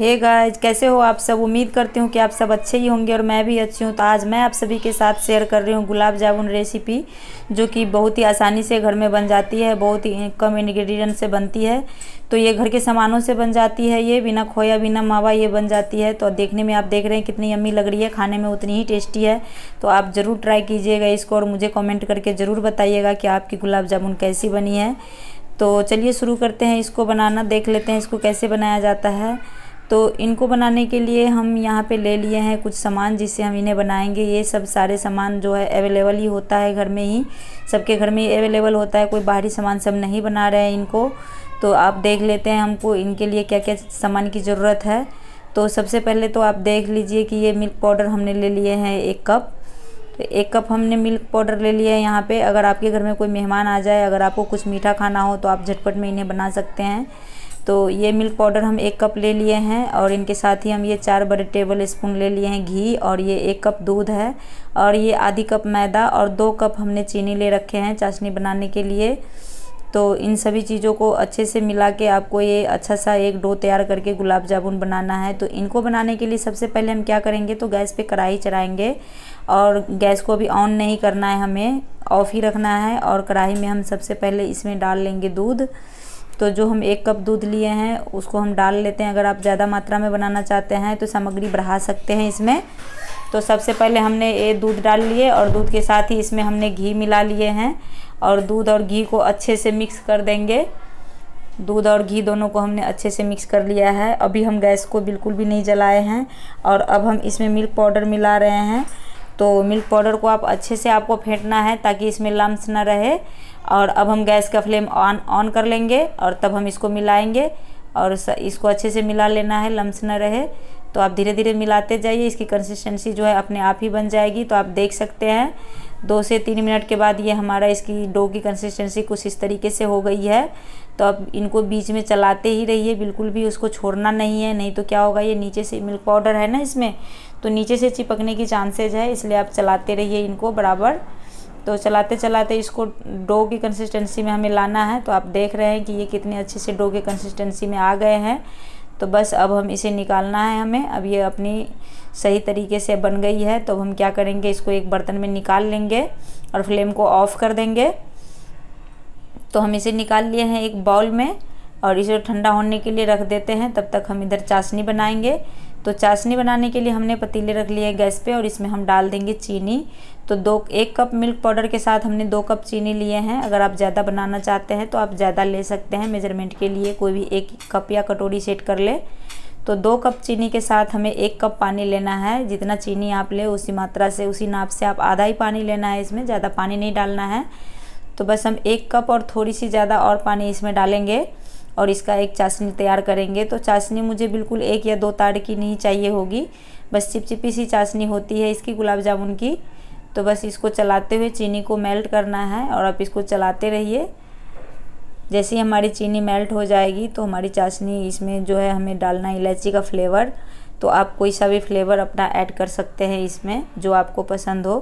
हे hey guys कैसे हो आप सब उम्मीद करती हूँ कि आप सब अच्छे ही होंगे और मैं भी अच्छी हूँ तो आज मैं आप सभी के साथ शेयर कर रही हूँ गुलाब जामुन रेसिपी जो कि बहुत ही आसानी से घर में बन जाती है बहुत ही कम इन्ग्रीडियंट से बनती है तो ये घर के सामानों से बन जाती है ये बिना खोया बिना मावा ये बन जाती है तो देखने में आप देख रहे हैं कितनी अम्मी लग रही है खाने में उतनी ही टेस्टी है तो आप ज़रूर ट्राई कीजिएगा इसको और मुझे कॉमेंट करके ज़रूर बताइएगा कि आपकी गुलाब जामुन कैसी बनी है तो चलिए शुरू करते हैं इसको बनाना देख लेते हैं इसको कैसे बनाया जाता है तो इनको बनाने के लिए हम यहाँ पे ले लिए हैं कुछ सामान जिससे हम इन्हें बनाएंगे ये सब सारे सामान जो है अवेलेबल ही होता है घर में ही सबके घर में ही अवेलेबल होता है कोई बाहरी सामान सब नहीं बना रहे हैं इनको तो आप देख लेते हैं हमको इनके लिए क्या क्या सामान की ज़रूरत है तो सबसे पहले तो आप देख लीजिए कि ये मिल्क पाउडर हमने ले लिए हैं एक कप तो एक कप हमने मिल्क पाउडर ले लिया है यहाँ पे अगर आपके घर में कोई मेहमान आ जाए अगर आपको कुछ मीठा खाना हो तो आप झटपट में इन्हें बना सकते हैं तो ये मिल्क पाउडर हम एक कप ले लिए हैं और इनके साथ ही हम ये चार बड़े टेबल स्पून ले लिए हैं घी और ये एक कप दूध है और ये आधी कप मैदा और दो कप हमने चीनी ले रखे हैं चाशनी बनाने के लिए तो इन सभी चीज़ों को अच्छे से मिला के आपको ये अच्छा सा एक डो तैयार करके गुलाब जामुन बनाना है तो इनको बनाने के लिए सबसे पहले हम क्या करेंगे तो गैस पे कढ़ाई चढ़ाएंगे और गैस को अभी ऑन नहीं करना है हमें ऑफ़ ही रखना है और कढ़ाई में हम सबसे पहले इसमें डाल लेंगे दूध तो जो हम एक कप दूध लिए हैं उसको हम डाल लेते हैं अगर आप ज़्यादा मात्रा में बनाना चाहते हैं तो सामग्री बढ़ा सकते हैं इसमें तो सबसे पहले हमने ये दूध डाल लिए और दूध के साथ ही इसमें हमने घी मिला लिए हैं और दूध और घी को अच्छे से मिक्स कर देंगे दूध और घी दोनों को हमने अच्छे से मिक्स कर लिया है अभी हम गैस को बिल्कुल भी नहीं जलाए हैं और अब हम इसमें मिल्क पाउडर मिला रहे हैं तो मिल्क पाउडर को आप अच्छे से आपको फेंटना है ताकि इसमें लम्स ना रहे और अब हम गैस का फ्लेम ऑन ऑन कर लेंगे और तब हम इसको मिलाएंगे और इसको अच्छे से मिला लेना है लम्स ना रहे तो आप धीरे धीरे मिलाते जाइए इसकी कंसिस्टेंसी जो है अपने आप ही बन जाएगी तो आप देख सकते हैं दो से तीन मिनट के बाद ये हमारा इसकी डो की कंसिस्टेंसी कुछ इस तरीके से हो गई है तो अब इनको बीच में चलाते ही रहिए बिल्कुल भी उसको छोड़ना नहीं है नहीं तो क्या होगा ये नीचे से मिल्क पाउडर है ना इसमें तो नीचे से चिपकने की चांसेज है इसलिए आप चलाते रहिए इनको बराबर तो चलाते चलाते इसको डो की कंसिस्टेंसी में हमें लाना है तो आप देख रहे हैं कि ये कितने अच्छे से डो के कंसिस्टेंसी में आ गए हैं तो बस अब हम इसे निकालना है हमें अब ये अपनी सही तरीके से बन गई है तो हम क्या करेंगे इसको एक बर्तन में निकाल लेंगे और फ्लेम को ऑफ़ कर देंगे तो हम इसे निकाल लिए हैं एक बाउल में और इसे ठंडा होने के लिए रख देते हैं तब तक हम इधर चाशनी बनाएंगे तो चाशनी बनाने के लिए हमने पतीले रख लिए गैस पे और इसमें हम डाल देंगे चीनी तो दो एक कप मिल्क पाउडर के साथ हमने दो कप चीनी लिए हैं अगर आप ज़्यादा बनाना चाहते हैं तो आप ज़्यादा ले सकते हैं मेजरमेंट के लिए कोई भी एक कप या कटोरी सेट कर ले तो दो कप चीनी के साथ हमें एक कप पानी लेना है जितना चीनी आप ले उसी मात्रा से उसी नाप से आप आधा ही पानी लेना है इसमें ज़्यादा पानी नहीं डालना है तो बस हम एक कप और थोड़ी सी ज़्यादा और पानी इसमें डालेंगे और इसका एक चाशनी तैयार करेंगे तो चाशनी मुझे बिल्कुल एक या दो तार की नहीं चाहिए होगी बस चिपचिपी सी चाशनी होती है इसकी गुलाब जामुन की तो बस इसको चलाते हुए चीनी को मेल्ट करना है और आप इसको चलाते रहिए जैसे ही हमारी चीनी मेल्ट हो जाएगी तो हमारी चाशनी इसमें जो है हमें डालना इलायची का फ्लेवर तो आप कोई सा भी फ्लेवर अपना ऐड कर सकते हैं इसमें जो आपको पसंद हो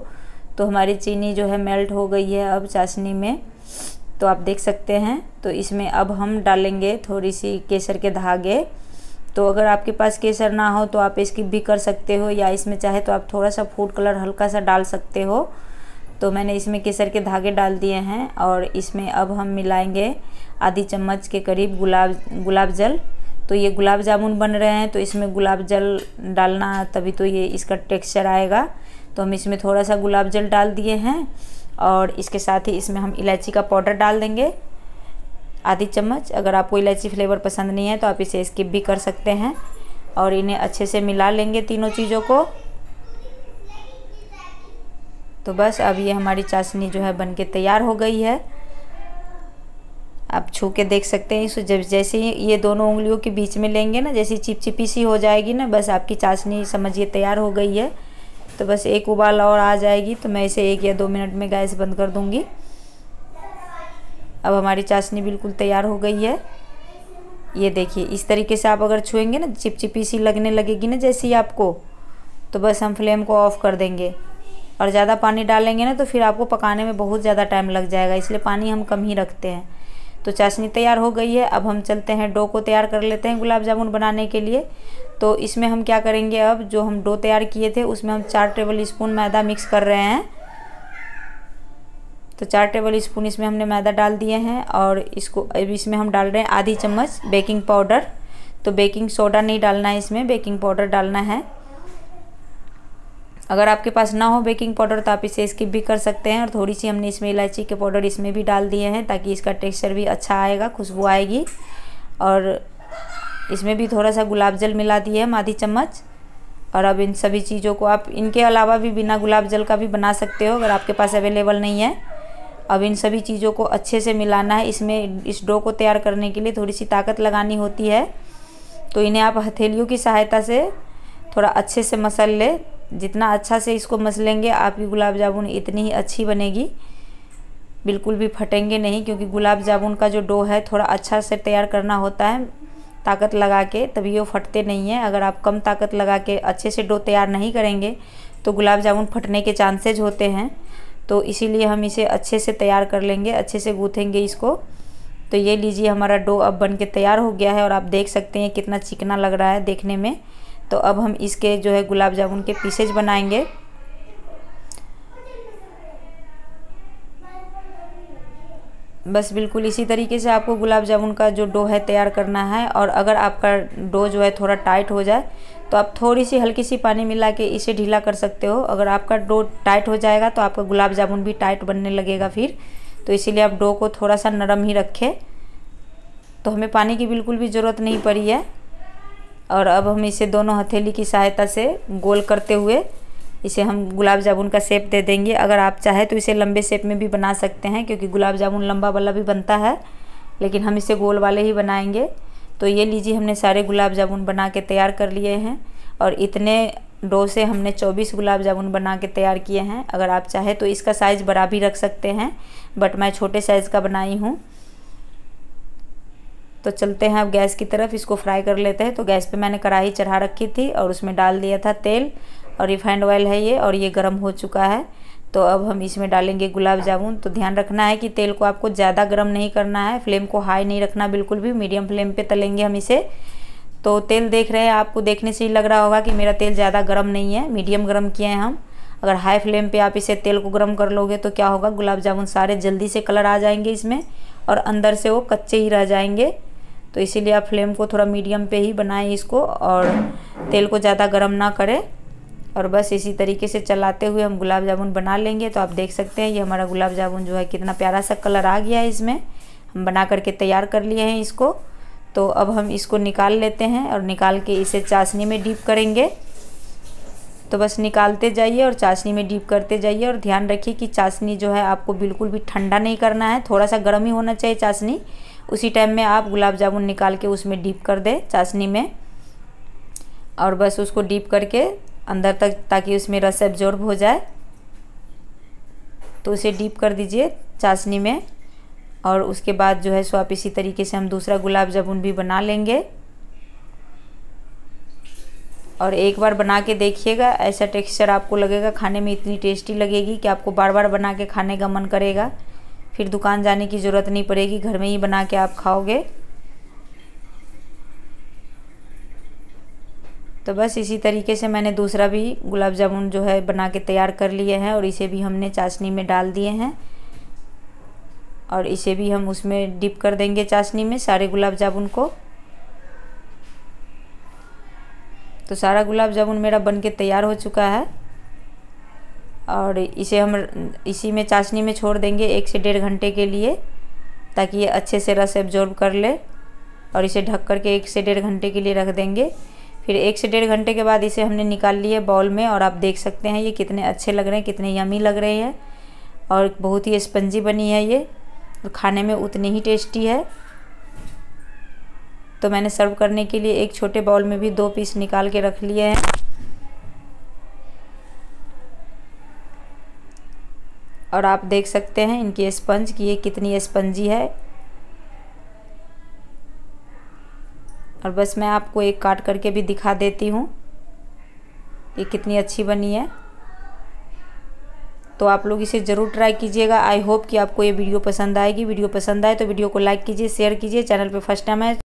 तो हमारी चीनी जो है मेल्ट हो गई है अब चाशनी में तो आप देख सकते हैं तो इसमें अब हम डालेंगे थोड़ी सी केसर के धागे तो अगर आपके पास केसर ना हो तो आप इसकी भी कर सकते हो या इसमें चाहे तो आप थोड़ा सा फूड कलर हल्का सा डाल सकते हो तो मैंने इसमें केसर के धागे डाल दिए हैं और इसमें अब हम मिलाएंगे आधी चम्मच के करीब गुलाब गुलाब जल तो ये गुलाब जामुन बन रहे हैं तो इसमें गुलाब जल डालना तभी तो ये इसका टेक्सचर आएगा तो हम इसमें थोड़ा सा गुलाब जल डाल दिए हैं और इसके साथ ही इसमें हम इलायची का पाउडर डाल देंगे आधी चम्मच अगर आपको इलायची फ्लेवर पसंद नहीं है तो आप इसे स्किप भी कर सकते हैं और इन्हें अच्छे से मिला लेंगे तीनों चीज़ों को तो बस अब ये हमारी चाशनी जो है बनके तैयार हो गई है आप छू के देख सकते हैं इसे जब जैसे ही ये दोनों उंगलियों के बीच में लेंगे ना जैसे चिपचिपी सी हो जाएगी ना बस आपकी चाशनी समझिए तैयार हो गई है तो बस एक उबाल और आ जाएगी तो मैं इसे एक या दो मिनट में गैस बंद कर दूँगी अब हमारी चाशनी बिल्कुल तैयार हो गई है ये देखिए इस तरीके से आप अगर छुएंगे ना चिपचिपी सी लगने लगेगी ना जैसे ही आपको तो बस हम फ्लेम को ऑफ़ कर देंगे और ज़्यादा पानी डालेंगे ना तो फिर आपको पकाने में बहुत ज़्यादा टाइम लग जाएगा इसलिए पानी हम कम ही रखते हैं तो चाशनी तैयार हो गई है अब हम चलते हैं डो को तैयार कर लेते हैं गुलाब जामुन बनाने के लिए तो इसमें हम क्या करेंगे अब जो हम डो तैयार किए थे उसमें हम चार टेबल स्पून मैदा मिक्स कर रहे हैं तो चार टेबल स्पून इसमें हमने मैदा डाल दिए हैं और इसको अब इसमें हम डाल रहे हैं आधी चम्मच बेकिंग पाउडर तो बेकिंग सोडा नहीं डालना है इसमें बेकिंग पाउडर डालना है अगर आपके पास ना हो बेकिंग पाउडर तो आप इसे स्किप भी कर सकते हैं और थोड़ी सी हमने इसमें इलायची के पाउडर इसमें भी डाल दिए हैं ताकि इसका टेक्सचर भी अच्छा आएगा खुशबू आएगी और इसमें भी थोड़ा सा गुलाब जल मिला दिए हैं आधी चम्मच और अब इन सभी चीज़ों को आप इनके अलावा भी बिना गुलाब जल का भी बना सकते हो अगर आपके पास अवेलेबल नहीं है अब इन सभी चीज़ों को अच्छे से मिलाना है इसमें इस डो को तैयार करने के लिए थोड़ी सी ताकत लगानी होती है तो इन्हें आप हथेलियों की सहायता से थोड़ा अच्छे से मसल ले जितना अच्छा से इसको मसलेंगे आपकी गुलाब जामुन इतनी ही अच्छी बनेगी बिल्कुल भी फटेंगे नहीं क्योंकि गुलाब जामुन का जो डो है थोड़ा अच्छा से तैयार करना होता है ताकत लगा के तभी वो फटते नहीं हैं अगर आप कम ताकत लगा के अच्छे से डो तैयार नहीं करेंगे तो गुलाब जामुन फटने के चांसेज होते हैं तो इसीलिए हम इसे अच्छे से तैयार कर लेंगे अच्छे से गूँथेंगे इसको तो ये लीजिए हमारा डो अब बन के तैयार हो गया है और आप देख सकते हैं कितना चिकना लग रहा है देखने में तो अब हम इसके जो है गुलाब जामुन के पीसेज बनाएंगे बस बिल्कुल इसी तरीके से आपको गुलाब जामुन का जो डो है तैयार करना है और अगर आपका डो जो है थोड़ा टाइट हो जाए तो आप थोड़ी सी हल्की सी पानी मिला के इसे ढीला कर सकते हो अगर आपका डो टाइट हो जाएगा तो आपका गुलाब जामुन भी टाइट बनने लगेगा फिर तो इसीलिए आप डो को थोड़ा सा नरम ही रखें तो हमें पानी की बिल्कुल भी ज़रूरत नहीं पड़ी है और अब हम इसे दोनों हथेली की सहायता से गोल करते हुए इसे हम गुलाब जामुन का शेप दे देंगे अगर आप चाहे तो इसे लंबे शेप में भी बना सकते हैं क्योंकि गुलाब जामुन लंबा वाला भी बनता है लेकिन हम इसे गोल वाले ही बनाएंगे तो ये लीजिए हमने सारे गुलाब जामुन बना के तैयार कर लिए हैं और इतने डो से हमने 24 गुलाब जामुन बना के तैयार किए हैं अगर आप चाहे तो इसका साइज़ बड़ा भी रख सकते हैं बट मैं छोटे साइज़ का बनाई हूँ तो चलते हैं अब गैस की तरफ इसको फ्राई कर लेते हैं तो गैस पे मैंने कढ़ाई चढ़ा रखी थी और उसमें डाल दिया था तेल और रिफाइंड ऑयल है ये और ये गर्म हो चुका है तो अब हम इसमें डालेंगे गुलाब जामुन तो ध्यान रखना है कि तेल को आपको ज़्यादा गर्म नहीं करना है फ्लेम को हाई नहीं रखना बिल्कुल भी मीडियम फ्लेम पर तलेंगे हम इसे तो तेल देख रहे हैं आपको देखने से ही लग रहा होगा कि मेरा तेल ज़्यादा गर्म नहीं है मीडियम गर्म किए हैं हम अगर हाई फ्लेम पे आप इसे तेल को गर्म कर लोगे तो क्या होगा गुलाब जामुन सारे जल्दी से कलर आ जाएंगे इसमें और अंदर से वो कच्चे ही रह जाएंगे तो इसीलिए आप फ्लेम को थोड़ा मीडियम पे ही बनाएं इसको और तेल को ज़्यादा गर्म ना करें और बस इसी तरीके से चलाते हुए हम गुलाब जामुन बना लेंगे तो आप देख सकते हैं ये हमारा गुलाब जामुन जो है कितना प्यारा सा कलर आ गया है इसमें हम बना करके तैयार कर लिए हैं इसको तो अब हम इसको निकाल लेते हैं और निकाल के इसे चाशनी में डीप करेंगे तो बस निकालते जाइए और चाशनी में डीप करते जाइए और ध्यान रखिए कि चाशनी जो है आपको बिल्कुल भी ठंडा नहीं करना है थोड़ा सा गर्म ही होना चाहिए चाशनी उसी टाइम में आप गुलाब जामुन निकाल के उसमें डीप कर दें चाशनी में और बस उसको डीप करके अंदर तक ताकि उसमें रस एब्जॉर्ब हो जाए तो उसे डीप कर दीजिए चाशनी में और उसके बाद जो है सो आप इसी तरीके से हम दूसरा गुलाब जामुन भी बना लेंगे और एक बार बना के देखिएगा ऐसा टेक्सचर आपको लगेगा खाने में इतनी टेस्टी लगेगी कि आपको बार बार बना के खाने का मन करेगा फिर दुकान जाने की ज़रूरत नहीं पड़ेगी घर में ही बना के आप खाओगे तो बस इसी तरीके से मैंने दूसरा भी गुलाब जामुन जो है बना के तैयार कर लिए हैं और इसे भी हमने चाशनी में डाल दिए हैं और इसे भी हम उसमें डिप कर देंगे चाशनी में सारे गुलाब जामुन को तो सारा गुलाब जामुन मेरा बन के तैयार हो चुका है और इसे हम इसी में चाशनी में छोड़ देंगे एक से डेढ़ घंटे के लिए ताकि ये अच्छे से रस एब्जॉर्ब कर ले और इसे ढक कर के एक से डेढ़ घंटे के लिए रख देंगे फिर एक से डेढ़ घंटे के बाद इसे हमने निकाल लिए बॉल में और आप देख सकते हैं ये कितने अच्छे लग रहे हैं कितने यमी लग रहे हैं और बहुत ही स्पंजी बनी है ये और खाने में उतनी ही टेस्टी है तो मैंने सर्व करने के लिए एक छोटे बाउल में भी दो पीस निकाल के रख लिए हैं और आप देख सकते हैं इनकी स्पंज की ये कितनी स्पंजी है और बस मैं आपको एक काट करके भी दिखा देती हूँ ये कितनी अच्छी बनी है तो आप लोग इसे ज़रूर ट्राई कीजिएगा आई होप कि आपको ये वीडियो पसंद आएगी वीडियो पसंद आए तो वीडियो को लाइक कीजिए शेयर कीजिए चैनल पे फर्स्ट टाइम है